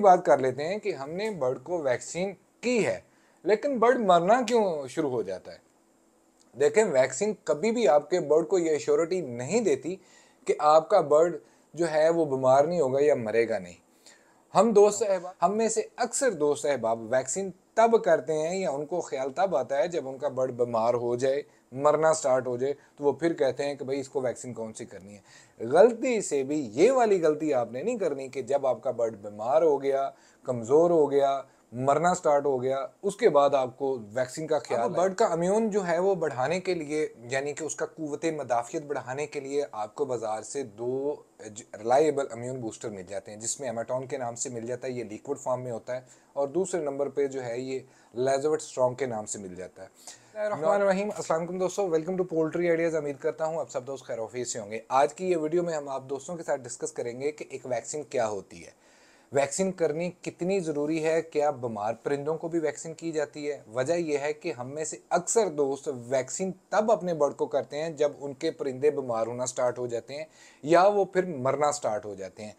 बात कर लेते हैं कि हमने बर्ड को वैक्सीन की है लेकिन बर्ड मरना क्यों शुरू हो जाता है देखें वैक्सीन कभी भी आपके बर्ड को यह श्योरिटी नहीं देती कि आपका बर्ड जो है वो बीमार नहीं होगा या मरेगा नहीं हम दोस्त अहबाब हम में से अक्सर दोस्त अहबाब वैक्सीन तब करते हैं या उनको ख्याल तब आता है जब उनका बर्ड बीमार हो जाए मरना स्टार्ट हो जाए तो वो फिर कहते हैं कि भाई इसको वैक्सीन कौन सी करनी है गलती से भी ये वाली गलती आपने नहीं करनी कि जब आपका बर्ड बीमार हो गया कमज़ोर हो गया मरना स्टार्ट हो गया उसके बाद आपको वैक्सीन का ख्याल बर्ड का अम्यून जो है वो बढ़ाने के लिए यानी कि उसका कुत मदाफियत बढ़ाने के लिए आपको बाज़ार से दो रिलायबल अम्यून बूस्टर मिल जाते हैं जिसमें अमेटोन के नाम से मिल जाता है ये लिक्विड फॉर्म में होता है और दूसरे नंबर पर जो है ये लेजोवेट स्ट्रॉन्ग के नाम से मिल जाता है रहीम असलम दोस्तों वेलकम टू पोल्ट्री आइडियाज़ उम्मीद करता हूँ आप सब दोस्त खैर ऑफिस से होंगे आज की ये वीडियो में हम आप दोस्तों के साथ डिस्कस करेंगे कि एक वैक्सीन क्या होती है वैक्सीन करनी कितनी ज़रूरी है क्या बीमार परिंदों को भी वैक्सीन की जाती है वजह यह है कि हम में से अक्सर दोस्त वैक्सीन तब अपने बर्ड को करते हैं जब उनके परिंदे बीमार होना स्टार्ट हो जाते हैं या वो फिर मरना स्टार्ट हो जाते हैं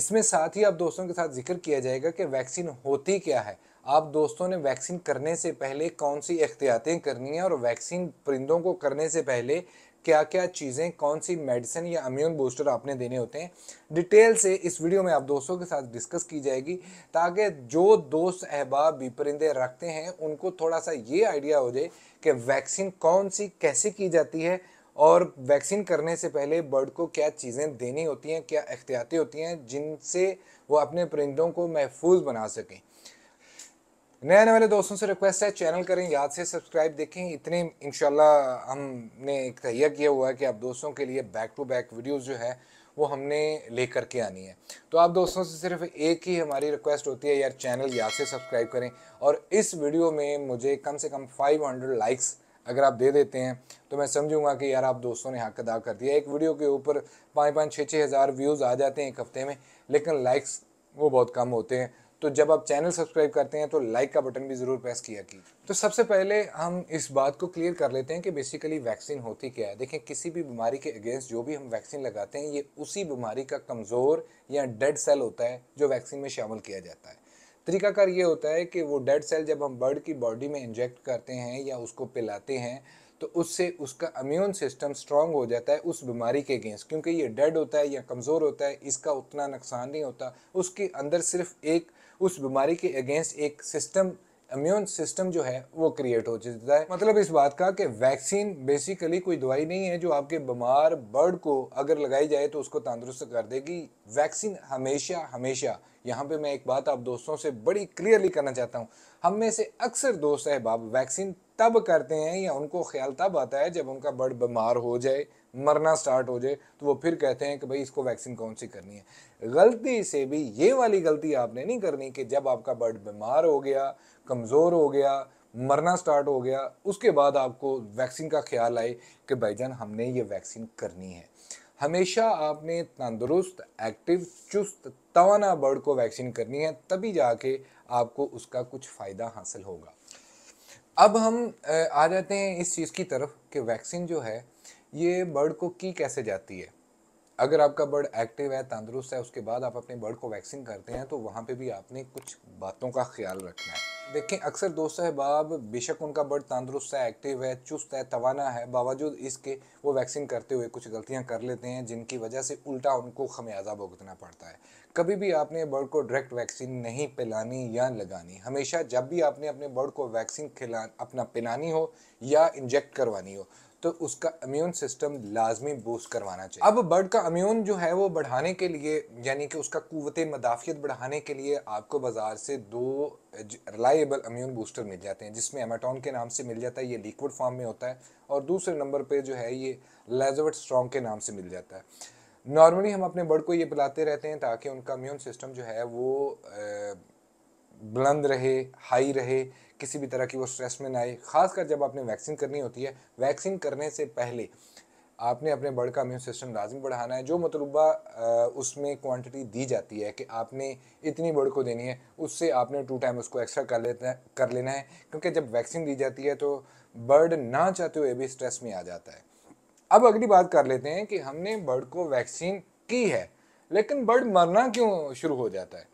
इसमें साथ ही आप दोस्तों के साथ जिक्र किया जाएगा कि वैक्सीन होती क्या है आप दोस्तों ने वैक्सीन करने से पहले कौन सी एहतियातें करनी है और वैक्सीन परिंदों को करने से पहले क्या क्या चीज़ें कौन सी मेडिसिन या अम्यून बूस्टर आपने देने होते हैं डिटेल से इस वीडियो में आप दोस्तों के साथ डिस्कस की जाएगी ताकि जो दोस्त अहबाब बीपरिंदे रखते हैं उनको थोड़ा सा ये आइडिया हो जाए कि वैक्सीन कौन सी कैसे की जाती है और वैक्सीन करने से पहले बर्ड को क्या चीज़ें देनी होती हैं क्या एहतियातें होती हैं जिनसे वो अपने परिंदों को महफूज बना सकें नए आने वाले दोस्तों से रिक्वेस्ट है चैनल करें याद से सब्सक्राइब देखें इतने इनशाला हमने एक तहिया किया हुआ है कि आप दोस्तों के लिए बैक टू बैक वीडियोज़ जो है वो हमने ले करके आनी है तो आप दोस्तों से सिर्फ एक ही हमारी रिक्वेस्ट होती है यार चैनल याद से सब्सक्राइब करें और इस वीडियो में मुझे कम से कम 500 लाइक्स अगर आप दे देते हैं तो मैं समझूंगा कि यार आप दोस्तों ने हक अदा कर दिया एक वीडियो के ऊपर पाँच पाँच छः छः हज़ार व्यूज़ आ जाते हैं एक हफ्ते में लेकिन लाइक्स वो बहुत कम होते हैं तो जब आप चैनल सब्सक्राइब करते हैं तो लाइक का बटन भी ज़रूर प्रेस किया की तो सबसे पहले हम इस बात को क्लियर कर लेते हैं कि बेसिकली वैक्सीन होती क्या है देखें किसी भी बीमारी के अगेंस्ट जो भी हम वैक्सीन लगाते हैं ये उसी बीमारी का कमज़ोर या डेड सेल होता है जो वैक्सीन में शामिल किया जाता है तरीकाकार ये होता है कि वो डेड सेल जब हम बर्ड की बॉडी में इंजेक्ट करते हैं या उसको पिलाते हैं तो उससे उसका अम्यून सिस्टम स्ट्रांग हो जाता है उस बीमारी के अगेंस्ट क्योंकि ये डेड होता है या कमज़ोर होता है इसका उतना नुकसान नहीं होता उसके अंदर सिर्फ एक उस बीमारी के अगेंस्ट एक सिस्टम इम्यून सिस्टम जो है वो क्रिएट हो जाता है मतलब इस बात का कि वैक्सीन बेसिकली कोई दवाई नहीं है जो आपके बीमार बर्ड को अगर लगाई जाए तो उसको तंदुरुस्त कर देगी वैक्सीन हमेशा हमेशा यहाँ पे मैं एक बात आप दोस्तों से बड़ी क्लियरली करना चाहता हूँ हम में से अक्सर दोस्त अहबाब वैक्सीन तब करते हैं या उनको ख्याल तब आता है जब उनका बर्ड बीमार हो जाए मरना स्टार्ट हो जाए तो वो फिर कहते हैं कि भाई इसको वैक्सीन कौन सी करनी है गलती से भी ये वाली गलती आपने नहीं करनी कि जब आपका बर्ड बीमार हो गया कमज़ोर हो गया मरना स्टार्ट हो गया उसके बाद आपको वैक्सीन का ख्याल आए कि भाईजान हमने ये वैक्सीन करनी है हमेशा आपने तंदुरुस्त एक्टिव चुस्त तवाना बर्ड को वैक्सीन करनी है तभी जाके आपको उसका कुछ फ़ायदा हासिल होगा अब हम आ जाते हैं इस चीज़ की तरफ कि वैक्सीन जो है ये बर्ड को की कैसे जाती है अगर आपका बर्ड एक्टिव है तंदुरुस्त है उसके बाद आप अपने बर्ड को वैक्सीन करते हैं तो वहाँ पे भी आपने कुछ बातों का ख्याल रखना है देखें अक्सर दोस्त अहबाब बेशक उनका बर्ड तंदरुस्त है एक्टिव है चुस्त है तवाना है बावजूद इसके वो वैक्सीन करते हुए कुछ गलतियां कर लेते हैं जिनकी वजह से उल्टा उनको खमियाजा भुगतना पड़ता है कभी भी आपने बर्ड को डायरेक्ट वैक्सीन नहीं पिलानी या लगानी हमेशा जब भी आपने अपने बर्ड को वैक्सीन खिला अपना पिलानी हो या इंजेक्ट करवानी हो तो उसका इम्यून सिस्टम लाजमी बूस्ट करवाना चाहिए अब बर्ड का इम्यून जो है वो बढ़ाने के लिए यानी कि उसका कुत मदाफियत बढ़ाने के लिए आपको बाज़ार से दो रिलायबल इम्यून बूस्टर मिल जाते हैं जिसमें एमाटॉन के नाम से मिल जाता है ये लिक्विड फॉर्म में होता है और दूसरे नंबर पर जो है ये लेजोवेट स्ट्रॉन्ग के नाम से मिल जाता है नॉर्मली हम अपने बर्ड को ये पिलाते रहते हैं ताकि उनका इम्यून सिस्टम जो है वो बुलंद रहे हाई रहे किसी भी तरह की वो स्ट्रेस में ना आए खासकर जब आपने वैक्सीन करनी होती है वैक्सीन करने से पहले आपने अपने बर्ड का इम्यून सिस्टम लाजमी बढ़ाना है जो मतलूबा उसमें क्वांटिटी दी जाती है कि आपने इतनी बर्ड को देनी है उससे आपने टू टाइम उसको एक्स्ट्रा कर लेना कर लेना है क्योंकि जब वैक्सीन दी जाती है तो बर्ड ना चाहते हुए भी स्ट्रेस में आ जाता है अब अगली बात कर लेते हैं कि हमने बर्ड को वैक्सीन की है लेकिन बर्ड मरना क्यों शुरू हो जाता है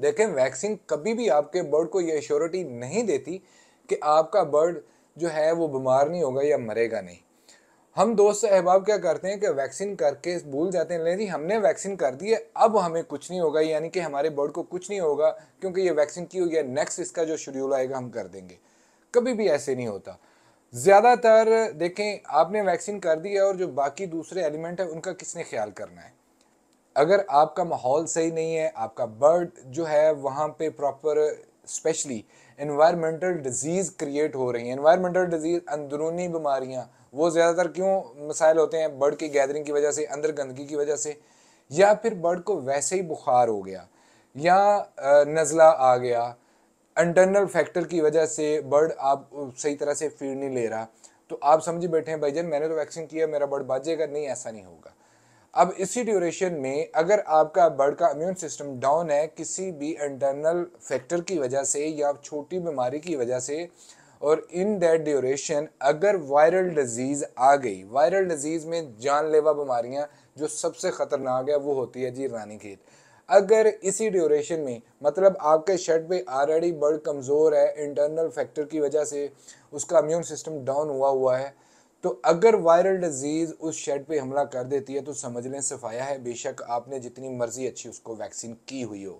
देखें वैक्सीन कभी भी आपके बर्ड को ये श्योरिटी नहीं देती कि आपका बर्ड जो है वो बीमार नहीं होगा या मरेगा नहीं हम दोस्त अहबाब क्या करते हैं कि वैक्सीन करके भूल जाते हैं लेकिन हमने वैक्सीन कर दी है अब हमें कुछ नहीं होगा यानी कि हमारे बर्ड को कुछ नहीं होगा क्योंकि ये वैक्सीन की हुई है नेक्स्ट इसका जो शेड्यूल आएगा हम कर देंगे कभी भी ऐसे नहीं होता ज़्यादातर देखें आपने वैक्सीन कर दी है और जो बाकी दूसरे एलिमेंट है उनका किसने ख्याल करना है अगर आपका माहौल सही नहीं है आपका बर्ड जो है वहाँ पे proper specially environmental disease create हो रही हैं इन्वायरमेंटल डिजीज़ अंदरूनी बीमारियाँ वो ज़्यादातर क्यों मसाइल होते हैं बर्ड की गैदरिंग की वजह से अंदर गंदगी की वजह से या फिर बर्ड को वैसे ही बुखार हो गया या नज़ला आ गया इंटरनल फैक्टर की वजह से बर्ड आप सही तरह से फीड नहीं ले रहा तो आप समझ बैठे हैं भाई जान मैंने तो वैक्सीन किया मेरा बर्ड बाजेगा नहीं ऐसा नहीं होगा अब इसी ड्यूरेशन में अगर आपका बर्ड का इम्यून सिस्टम डाउन है किसी भी इंटरनल फैक्टर की वजह से या छोटी बीमारी की वजह से और इन दैट ड्यूरेशन अगर वायरल डिजीज़ आ गई वायरल डिजीज़ में जानलेवा बीमारियां जो सबसे ख़तरनाक है वो होती है जी रानी खेत अगर इसी ड्यूरेशन में मतलब आपके शर्ट पे ऑलरेडी बर्ड कमज़ोर है इंटरनल फैक्टर की वजह से उसका इम्यून सिस्टम डाउन हुआ हुआ है तो अगर वायरल डिजीज़ उस शेड पे हमला कर देती है तो समझ लें सफाया है बेशक आपने जितनी मर्जी अच्छी उसको वैक्सीन की हुई हो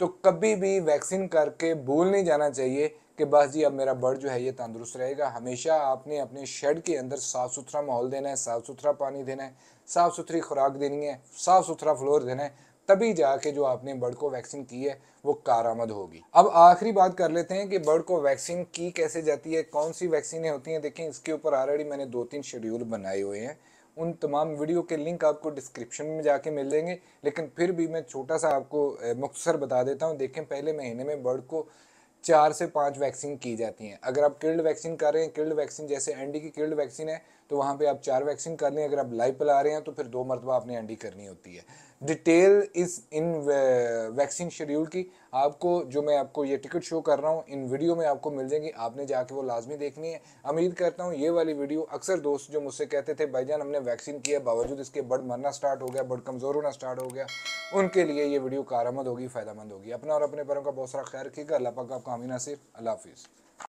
तो कभी भी वैक्सीन करके भूल नहीं जाना चाहिए कि बस जी अब मेरा बर्ड जो है ये तंदुरुस्त रहेगा हमेशा आपने अपने शेड के अंदर साफ़ सुथरा माहौल देना है साफ़ सुथरा पानी देना है साफ़ सुथरी खुराक देनी है साफ़ सुथरा फ्लोर देना है तभी जाके जो आपने बर्ड को वैक्सीन की है वो कारामद होगी अब आखिरी बात कर लेते हैं कि बर्ड को वैक्सीन की कैसे जाती है कौन सी वैक्सीनें होती हैं देखें इसके ऊपर ऑलरेडी मैंने दो तीन शेड्यूल बनाए हुए हैं उन तमाम वीडियो के लिंक आपको डिस्क्रिप्शन में जाके मिल जाएंगे लेकिन फिर भी मैं छोटा सा आपको मुख्तसर बता देता हूँ देखें पहले महीने में बर्ड को चार से पाँच वैक्सीन की जाती हैं अगर आप किल्ड वैक्सीन कर रहे हैं किल्ड वैक्सीन जैसे एंडी की किल्ड वैक्सीन है तो वहाँ पे आप चार वैक्सीन कर लें अगर आप लाइव पिला रहे हैं तो फिर दो मरतबा आपने एंडी करनी होती है डिटेल इस इन वैक्सीन शेड्यूल की आपको जो मैं आपको ये टिकट शो कर रहा हूँ इन वीडियो में आपको मिल जाएंगी आपने जाके वो लाजमी देखनी है उम्मीद करता हूँ ये वाली वीडियो अक्सर दोस्त जो मुझसे कहते थे भाईजान हमने वैक्सीन किया बावजूद इसके बर्ड मरना स्टार्ट हो गया बर्ड कमज़ोर होना स्टार्ट हो गया उनके लिए ये वीडियो कारमद होगी फ़ायदा होगी अपना और अपने परों का बहुत सारा ख्याल रखिएगा अल्लाह पाक आपका अमीना सिर्फ अल्लाह हाफिज़